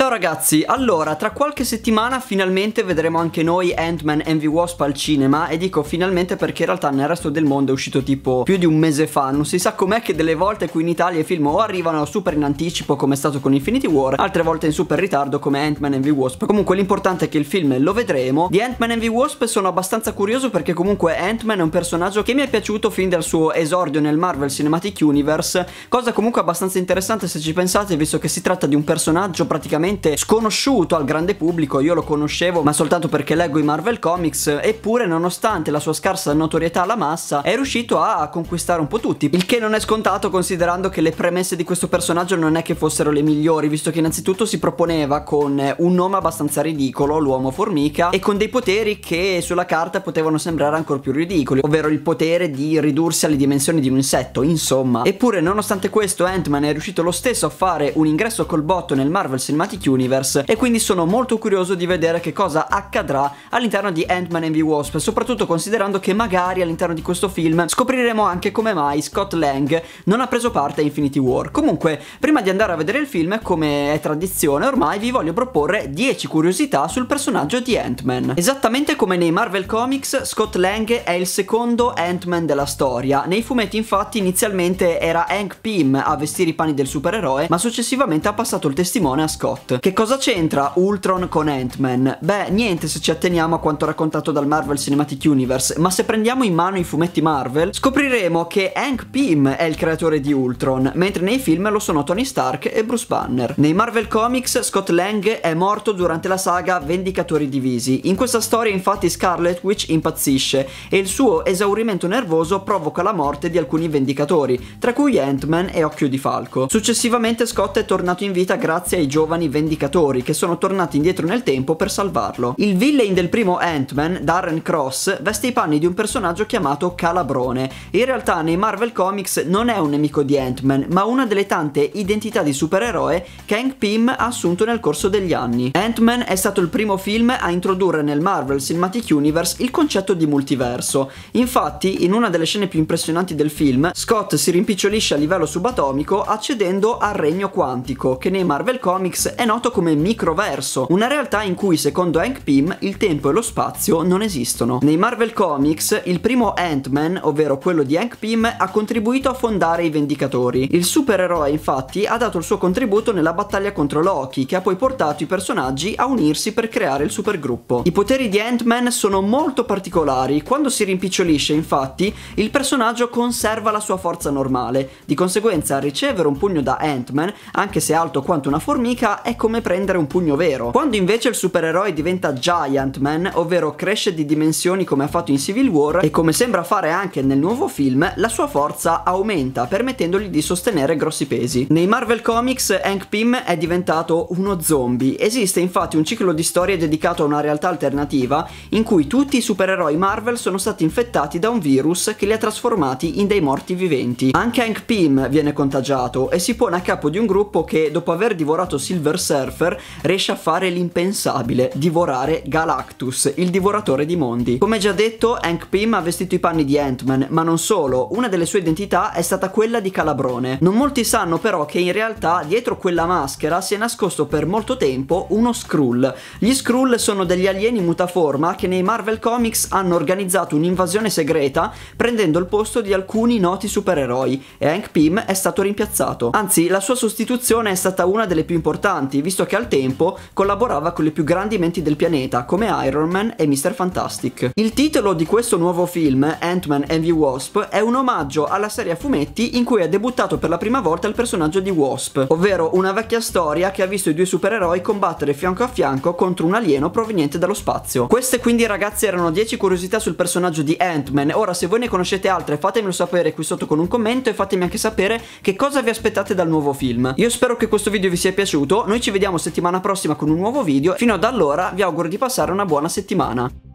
Ciao ragazzi, allora tra qualche settimana finalmente vedremo anche noi Ant-Man and the Wasp al cinema e dico finalmente perché in realtà nel resto del mondo è uscito tipo più di un mese fa, non si sa com'è che delle volte qui in Italia i film o arrivano super in anticipo come è stato con Infinity War, altre volte in super ritardo come Ant-Man and the Wasp, comunque l'importante è che il film lo vedremo, di Ant-Man and the Wasp sono abbastanza curioso perché comunque Ant-Man è un personaggio che mi è piaciuto fin dal suo esordio nel Marvel Cinematic Universe, cosa comunque abbastanza interessante se ci pensate visto che si tratta di un personaggio praticamente assolutamente sconosciuto al grande pubblico, io lo conoscevo ma soltanto perché leggo i Marvel Comics, eppure nonostante la sua scarsa notorietà alla massa è riuscito a conquistare un po' tutti, il che non è scontato considerando che le premesse di questo personaggio non è che fossero le migliori, visto che innanzitutto si proponeva con un nome abbastanza ridicolo, l'uomo formica, e con dei poteri che sulla carta potevano sembrare ancora più ridicoli, ovvero il potere di ridursi alle dimensioni di un insetto, insomma. Eppure nonostante questo Ant-Man è riuscito lo stesso a fare un ingresso col botto nel Marvel Cinematic Cinematic Universe e quindi sono molto curioso di vedere che cosa accadrà all'interno di Ant-Man and the Wasp, soprattutto considerando che magari all'interno di questo film scopriremo anche come mai Scott Lang non ha preso parte a Infinity War. Comunque, prima di andare a vedere il film, come è tradizione ormai, vi voglio proporre 10 curiosità sul personaggio di Ant-Man. Esattamente come nei Marvel Comics, Scott Lang è il secondo Ant-Man della storia. Nei fumetti infatti inizialmente era Hank Pym a vestire i panni del supereroe, ma successivamente ha passato il testimone a Scott. Che cosa c'entra Ultron con Ant-Man? Beh, niente se ci atteniamo a quanto raccontato dal Marvel Cinematic Universe, ma se prendiamo in mano i fumetti Marvel, scopriremo che Hank Pym è il creatore di Ultron, mentre nei film lo sono Tony Stark e Bruce Banner. Nei Marvel Comics Scott Lang è morto durante la saga Vendicatori divisi. In questa storia infatti Scarlet Witch impazzisce e il suo esaurimento nervoso provoca la morte di alcuni vendicatori, tra cui Ant-Man e Occhio di Falco. Successivamente Scott è tornato in vita grazie ai giovani vendicatori Vendicatori che sono tornati indietro nel tempo per salvarlo. Il villain del primo Ant-Man, Darren Cross, veste i panni di un personaggio chiamato Calabrone. In realtà nei Marvel Comics non è un nemico di Ant-Man, ma una delle tante identità di supereroe che Hank Pym ha assunto nel corso degli anni. Ant-Man è stato il primo film a introdurre nel Marvel Cinematic Universe il concetto di multiverso. Infatti, in una delle scene più impressionanti del film, Scott si rimpicciolisce a livello subatomico accedendo al regno quantico, che nei Marvel Comics è noto come microverso, una realtà in cui secondo Hank Pym il tempo e lo spazio non esistono. Nei Marvel Comics il primo Ant-Man, ovvero quello di Hank Pym, ha contribuito a fondare i Vendicatori. Il supereroe infatti ha dato il suo contributo nella battaglia contro Loki, che ha poi portato i personaggi a unirsi per creare il supergruppo. I poteri di Ant-Man sono molto particolari, quando si rimpicciolisce infatti il personaggio conserva la sua forza normale, di conseguenza ricevere un pugno da Ant-Man, anche se alto quanto una formica, è è come prendere un pugno vero. Quando invece il supereroe diventa Giant Man, ovvero cresce di dimensioni come ha fatto in Civil War e come sembra fare anche nel nuovo film, la sua forza aumenta permettendogli di sostenere grossi pesi. Nei Marvel Comics Hank Pym è diventato uno zombie. Esiste infatti un ciclo di storie dedicato a una realtà alternativa in cui tutti i supereroi Marvel sono stati infettati da un virus che li ha trasformati in dei morti viventi. Anche Hank Pym viene contagiato e si pone a capo di un gruppo che dopo aver divorato Silver Surfer riesce a fare l'impensabile, divorare Galactus, il divoratore di mondi. Come già detto, Hank Pym ha vestito i panni di Ant-Man, ma non solo, una delle sue identità è stata quella di Calabrone. Non molti sanno però che in realtà dietro quella maschera si è nascosto per molto tempo uno Skrull. Gli Skrull sono degli alieni mutaforma che nei Marvel Comics hanno organizzato un'invasione segreta prendendo il posto di alcuni noti supereroi e Hank Pym è stato rimpiazzato. Anzi, la sua sostituzione è stata una delle più importanti importanti, visto che al tempo collaborava con le più grandi menti del pianeta, come Iron Man e Mr. Fantastic. Il titolo di questo nuovo film, Ant-Man and the Wasp, è un omaggio alla serie a fumetti in cui è debuttato per la prima volta il personaggio di Wasp, ovvero una vecchia storia che ha visto i due supereroi combattere fianco a fianco contro un alieno proveniente dallo spazio. Queste quindi ragazzi erano 10 curiosità sul personaggio di Ant-Man, ora se voi ne conoscete altre fatemelo sapere qui sotto con un commento e fatemi anche sapere che cosa vi aspettate dal nuovo film. Io spero che questo video vi sia piaciuto, noi noi ci vediamo settimana prossima con un nuovo video, fino ad allora vi auguro di passare una buona settimana.